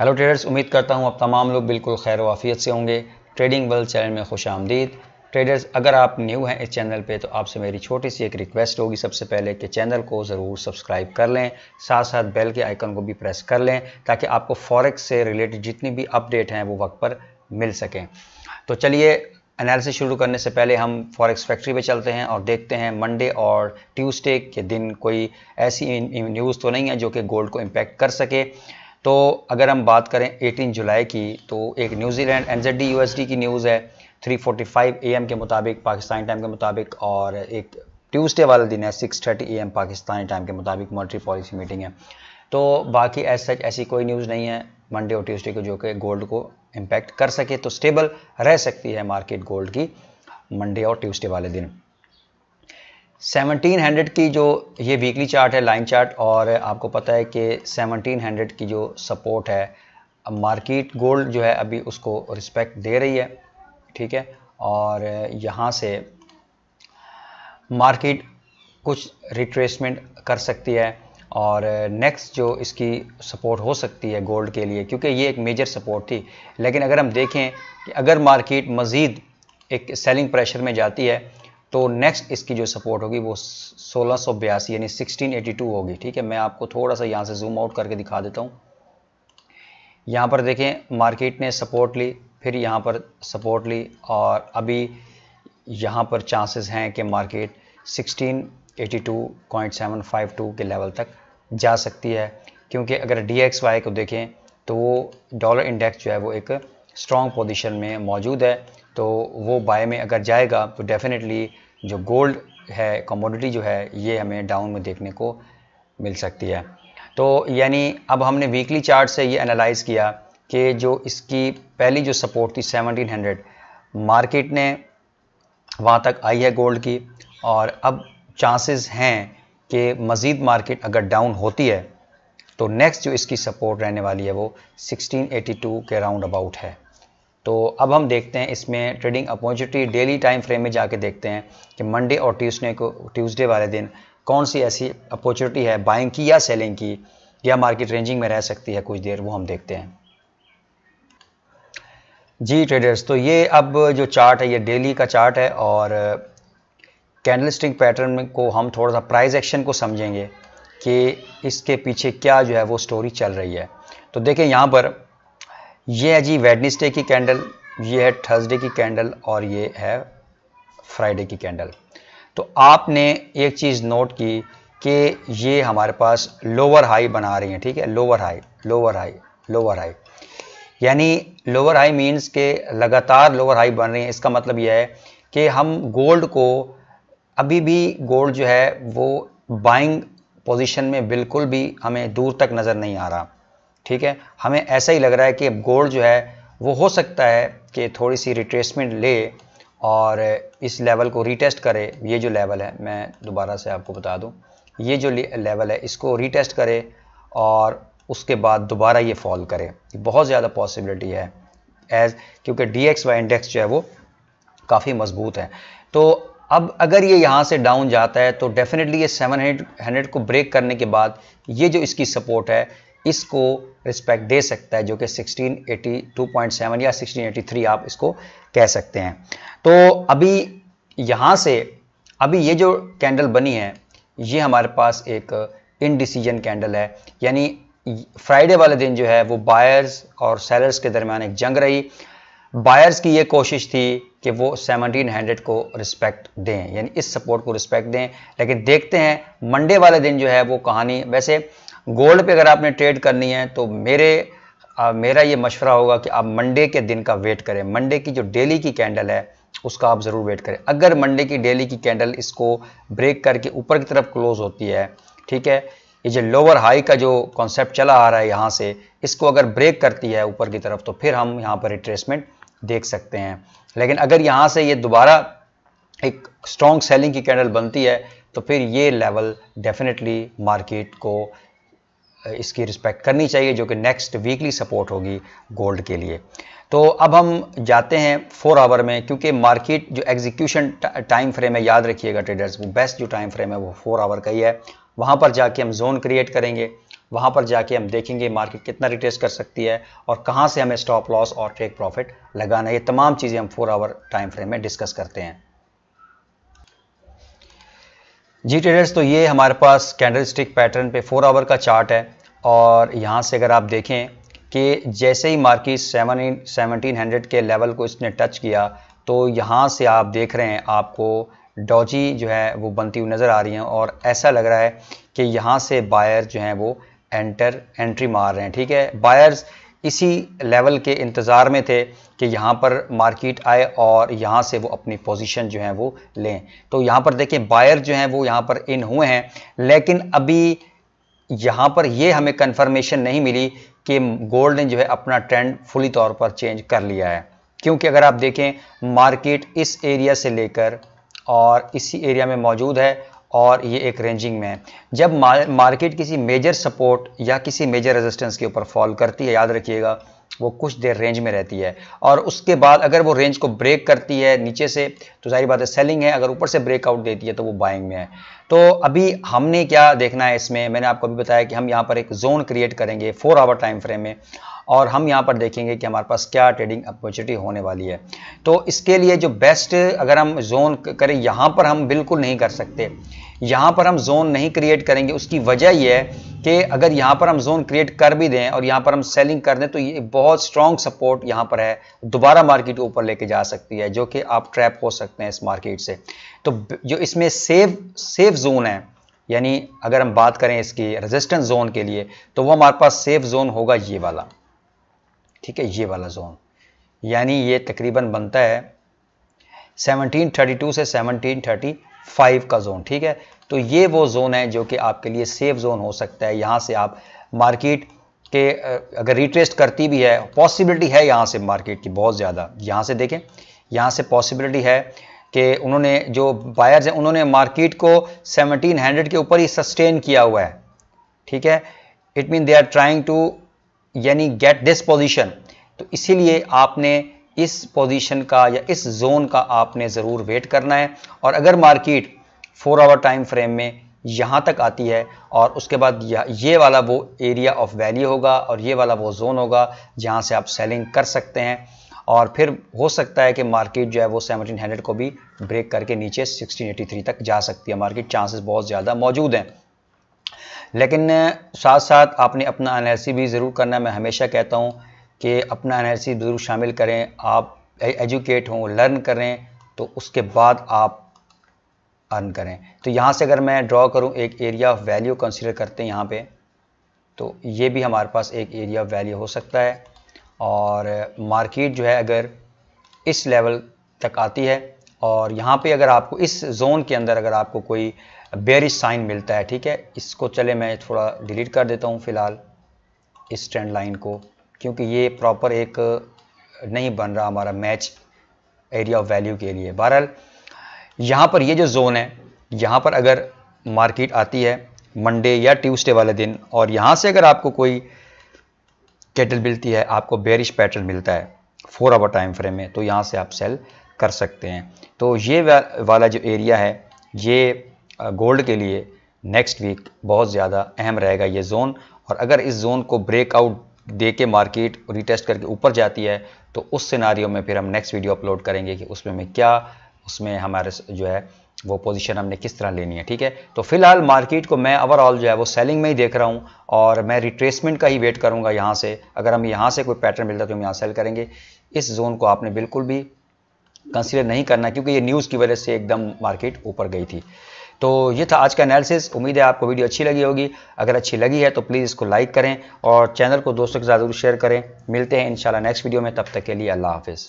hello traders उम्मीद करता हूँ आप तमाम लोग बिल्कुल खैर वाफियत से होंगे ट्रेडिंग वर्ल्ड चैनल में खुश आमदीद ट्रेडर्स अगर आप न्यू हैं इस चैनल पे तो आपसे मेरी छोटी सी एक रिक्वेस्ट होगी सबसे पहले कि चैनल को ज़रूर सब्सक्राइब कर लें साथ साथ बेल के आइकन को भी प्रेस कर लें ताकि आपको फॉरेक्स से रिलेटेड जितनी भी अपडेट हैं वो वक्त पर मिल सकें तो चलिए एनालिसिस शुरू करने से पहले हम फॉरेक्स फैक्ट्री पे चलते हैं और देखते हैं मंडे और ट्यूसडे के दिन कोई ऐसी न्यूज़ तो नहीं है जो कि गोल्ड को इम्पैक्ट कर सके तो अगर हम बात करें 18 जुलाई की तो एक न्यूजीलैंड एनजेडी यूएसडी की न्यूज़ है 3:45 एएम के मुताबिक पाकिस्तानी टाइम के मुताबिक और एक ट्यूसडे वाला दिन है 6:30 थर्टी पाकिस्तानी टाइम के मुताबिक मॉनिटरी पॉलिसी मीटिंग है तो बाकी एज सच ऐसी कोई न्यूज़ नहीं है मंडे और ट्यूसडे को जो कि गोल्ड को इम्पैक्ट कर सके तो स्टेबल रह सकती है मार्केट गोल्ड की मंडे और ट्यूसडे वाले दिन 1700 की जो ये वीकली चार्ट है लाइन चार्ट और आपको पता है कि 1700 की जो सपोर्ट है मार्केट गोल्ड जो है अभी उसको रिस्पेक्ट दे रही है ठीक है और यहाँ से मार्केट कुछ रिट्रेसमेंट कर सकती है और नेक्स्ट जो इसकी सपोर्ट हो सकती है गोल्ड के लिए क्योंकि ये एक मेजर सपोर्ट थी लेकिन अगर हम देखें कि अगर मार्केट मज़ीद एक सेलिंग प्रेशर में जाती है तो नेक्स्ट इसकी जो सपोर्ट होगी वो सोलह सौ बयासी यानी सिक्सटीन एटी टू होगी ठीक है मैं आपको थोड़ा सा यहाँ से जूम आउट करके दिखा देता हूँ यहाँ पर देखें मार्केट ने सपोर्ट ली फिर यहाँ पर सपोर्ट ली और अभी यहाँ पर चांसेस हैं कि मार्केट 1682.752 के लेवल तक जा सकती है क्योंकि अगर डी को देखें तो वो डॉलर इंडेक्स जो है वो एक स्ट्रॉन्ग पोजीशन में मौजूद है तो वो बाय में अगर जाएगा तो डेफिनेटली जो गोल्ड है कमोडिटी जो है ये हमें डाउन में देखने को मिल सकती है तो यानी अब हमने वीकली चार्ट से ये एनालाइज किया कि जो इसकी पहली जो सपोर्ट थी 1700 मार्केट ने वहाँ तक आई है गोल्ड की और अब चांसेस हैं कि मज़ीद मार्केट अगर डाउन होती है तो नेक्स्ट जो इसकी सपोर्ट रहने वाली है वो 1682 के राउंड अबाउट है तो अब हम देखते हैं इसमें trading opportunity daily time frame में जाके देखते हैं कि मंडे और ट्यूसडे को ट्यूसडे वाले दिन कौन सी ऐसी अपॉर्चुनिटी है बाइंग की या सेलिंग की या मार्केट रेंजिंग में रह सकती है कुछ देर वो हम देखते हैं जी ट्रेडर्स तो ये अब जो चार्ट है ये डेली का चार्ट है और कैंडल स्टिक पैटर्न को हम थोड़ा सा प्राइज एक्शन को समझेंगे कि इसके पीछे क्या जो है वो स्टोरी चल रही है तो देखें यहाँ पर ये है जी वेडनेसडे की कैंडल ये है थर्सडे की कैंडल और ये है फ्राइडे की कैंडल तो आपने एक चीज़ नोट की कि ये हमारे पास लोअर हाई बना रही है ठीक है lower high lower high lower high यानी लोअर हाई मींस के लगातार लोअर हाई बन रही है इसका मतलब यह है कि हम गोल्ड को अभी भी गोल्ड जो है वो बाइंग पोजीशन में बिल्कुल भी हमें दूर तक नज़र नहीं आ रहा ठीक है हमें ऐसा ही लग रहा है कि अब गोल्ड जो है वो हो सकता है कि थोड़ी सी रिट्रेसमेंट ले और इस लेवल को रीटेस्ट करे ये जो लेवल है मैं दोबारा से आपको बता दूं ये जो लेवल है इसको रीटेस्ट करे और उसके बाद दोबारा ये फॉल करे बहुत ज़्यादा पॉसिबिलिटी है एज क्योंकि डी एक्स वाई इंडेक्स जो है वो काफ़ी मजबूत है तो अब अगर ये यहाँ से डाउन जाता है तो डेफिनेटली ये सेवन हंड्रेड को ब्रेक करने के बाद ये जो इसकी सपोर्ट है इसको रिस्पेक्ट दे सकता है जो कि 1682.7 या 1683 आप इसको कह सकते हैं तो अभी यहाँ से अभी ये जो कैंडल बनी है ये हमारे पास एक इनडिसीजन कैंडल है यानी फ्राइडे वाले दिन जो है वो बायर्स और सेलर्स के दरमियान एक जंग रही बायर्स की ये कोशिश थी कि वो 1700 को रिस्पेक्ट दें यानी इस सपोर्ट को रिस्पेक्ट दें लेकिन देखते हैं मंडे वाले दिन जो है वो कहानी वैसे गोल्ड पे अगर आपने ट्रेड करनी है तो मेरे आ, मेरा ये मशवरा होगा कि आप मंडे के दिन का वेट करें मंडे की जो डेली की कैंडल है उसका आप ज़रूर वेट करें अगर मंडे की डेली की कैंडल इसको ब्रेक करके ऊपर की तरफ क्लोज होती है ठीक है ये जो लोअर हाई का जो कॉन्सेप्ट चला आ रहा है यहाँ से इसको अगर ब्रेक करती है ऊपर की तरफ तो फिर हम यहाँ पर रिट्रेसमेंट देख सकते हैं लेकिन अगर यहाँ से ये दोबारा एक स्ट्रॉन्ग सेलिंग की कैंडल बनती है तो फिर ये लेवल डेफिनेटली मार्केट को इसकी रिस्पेक्ट करनी चाहिए जो कि नेक्स्ट वीकली सपोर्ट होगी गोल्ड के लिए तो अब हम जाते हैं फोर आवर में क्योंकि मार्केट जो एग्जीक्यूशन टाइम फ्रेम है याद रखिएगा ट्रेडर्स वो बेस्ट जो टाइम फ्रेम है वो फोर आवर का ही है वहाँ पर जाके हम जोन क्रिएट करेंगे वहाँ पर जाके हम देखेंगे मार्केट कितना रिटेस्ट कर सकती है और कहाँ से हमें स्टॉप लॉस और टेक प्रॉफिट लगाना ये तमाम चीज़ें हम फोर आवर टाइम फ्रेम में डिस्कस करते हैं जी ट्रेडर्स तो ये हमारे पास कैंडल स्टिक पैटर्न पे फोर आवर का चार्ट है और यहाँ से अगर आप देखें कि जैसे ही मार्किट सेवन सेवनटीन हंड्रेड के लेवल को इसने टच किया तो यहाँ से आप देख रहे हैं आपको डॉजी जो है वो बनती हुई नज़र आ रही हैं और ऐसा लग रहा है कि यहाँ से बायर जो हैं वो एंटर एंट्री मार रहे हैं ठीक है बायर्स इसी लेवल के इंतज़ार में थे कि यहाँ पर मार्केट आए और यहाँ से वो अपनी पोजीशन जो है वो लें तो यहाँ पर देखें बायर जो हैं वो यहाँ पर इन हुए हैं लेकिन अभी यहाँ पर ये हमें कन्फर्मेशन नहीं मिली कि गोल्ड ने जो है अपना ट्रेंड फुली तौर पर चेंज कर लिया है क्योंकि अगर आप देखें मार्केट इस एरिया से लेकर और इसी एरिया में मौजूद है और ये एक रेंजिंग में है जब मार्केट किसी मेजर सपोर्ट या किसी मेजर रेजिस्टेंस के ऊपर फॉल करती है याद रखिएगा वो कुछ देर रेंज में रहती है और उसके बाद अगर वो रेंज को ब्रेक करती है नीचे से तो जाहिर बात है सेलिंग है अगर ऊपर से ब्रेकआउट देती है तो वो बाइंग में है तो अभी हमने क्या देखना है इसमें मैंने आपको अभी बताया कि हम यहाँ पर एक जोन क्रिएट करेंगे फोर आवर टाइम फ्रेम में और हम यहाँ पर देखेंगे कि हमारे पास क्या ट्रेडिंग अपॉर्चुनिटी होने वाली है तो इसके लिए जो बेस्ट अगर हम जोन करें यहाँ पर हम बिल्कुल नहीं कर सकते यहाँ पर हम जोन नहीं क्रिएट करेंगे उसकी वजह यह है कि अगर यहाँ पर हम जोन क्रिएट कर भी दें और यहाँ पर हम सेलिंग कर दें तो ये बहुत स्ट्रॉन्ग सपोर्ट यहाँ पर है दोबारा मार्केट ऊपर लेके जा सकती है जो कि आप ट्रैप हो सकते हैं इस मार्केट से तो जो इसमें सेफ सेफ जोन है यानी अगर हम बात करें इसकी रेजिस्टेंस जोन के लिए तो वो हमारे पास सेफ जोन होगा ये वाला ठीक है ये वाला जोन यानी ये तकरीबन बनता है 1732 से 1735 का जोन ठीक है तो ये वो जोन है जो कि आपके लिए सेफ जोन हो सकता है यहाँ से आप मार्केट के अगर रिट्रेस्ट करती भी है पॉसिबिलिटी है यहाँ से मार्केट की बहुत ज़्यादा यहाँ से देखें यहाँ से पॉसिबिलिटी है कि उन्होंने जो बायर्स हैं उन्होंने मार्केट को 1700 के ऊपर ही सस्टेन किया हुआ है ठीक है it mean they are trying to यानी गेट दिस पोजीशन तो इसीलिए आपने इस पोजीशन का या इस जोन का आपने ज़रूर वेट करना है और अगर market four hour time frame में यहाँ तक आती है और उसके बाद ये वाला वो एरिया ऑफ वैल्यू होगा और ये वाला वो जोन होगा जहाँ से आप सेलिंग कर सकते हैं और फिर हो सकता है कि मार्केट जो है वो हंड्रेड को भी ब्रेक करके नीचे 1683 तक जा सकती है मार्केट चांसेस बहुत ज़्यादा मौजूद हैं लेकिन साथ साथ आपने अपना एन भी ज़रूर करना मैं हमेशा कहता हूँ कि अपना एन ज़रूर शामिल करें आप एजुकेट हों लर्न करें तो उसके बाद आप अर्न करें तो यहाँ से अगर मैं ड्रॉ करूँ एक एरिया ऑफ वैल्यू कंसिडर करते हैं यहाँ पे तो ये भी हमारे पास एक एरिया ऑफ वैल्यू हो सकता है और मार्केट जो है अगर इस लेवल तक आती है और यहाँ पे अगर आपको इस जोन के अंदर अगर आपको कोई बेरिश साइन मिलता है ठीक है इसको चले मैं थोड़ा डिलीट कर देता हूँ फ़िलहाल इस ट्रेंड लाइन को क्योंकि ये प्रॉपर एक नहीं बन रहा हमारा मैच एरिया ऑफ वैल्यू के लिए बहरहाल यहाँ पर ये जो जोन है यहाँ पर अगर मार्केट आती है मंडे या ट्यूसडे वाले दिन और यहाँ से अगर आपको कोई कैटल मिलती है आपको बेरिश पैटर्न मिलता है फोर आवर टाइम फ्रेम में तो यहाँ से आप सेल कर सकते हैं तो ये वाला जो एरिया है ये गोल्ड के लिए नेक्स्ट वीक बहुत ज़्यादा अहम रहेगा ये जोन और अगर इस जोन को ब्रेकआउट दे के मार्केट रिटेस्ट करके ऊपर जाती है तो उस सिनारियों में फिर हम नेक्स्ट वीडियो अपलोड करेंगे कि उसमें में क्या उसमें हमारे जो है वो पोजीशन हमने किस तरह लेनी है ठीक है तो फिलहाल मार्केट को मैं ओवरऑल जो है वो सेलिंग में ही देख रहा हूँ और मैं रिट्रेसमेंट का ही वेट करूँगा यहाँ से अगर हम यहाँ से कोई पैटर्न मिलता है तो हम यहाँ सेल करेंगे इस जोन को आपने बिल्कुल भी कंसिडर नहीं करना क्योंकि ये न्यूज़ की वजह से एकदम मार्केट ऊपर गई थी तो ये था आज का एनालिसिस उम्मीद है आपको वीडियो अच्छी लगी होगी अगर अच्छी लगी है तो प्लीज़ इसको लाइक करें और चैनल को दोस्तों के साथ जरूर शेयर करें मिलते हैं इंशाल्लाह नेक्स्ट वीडियो में तब तक के लिए अल्लाह हाफिज़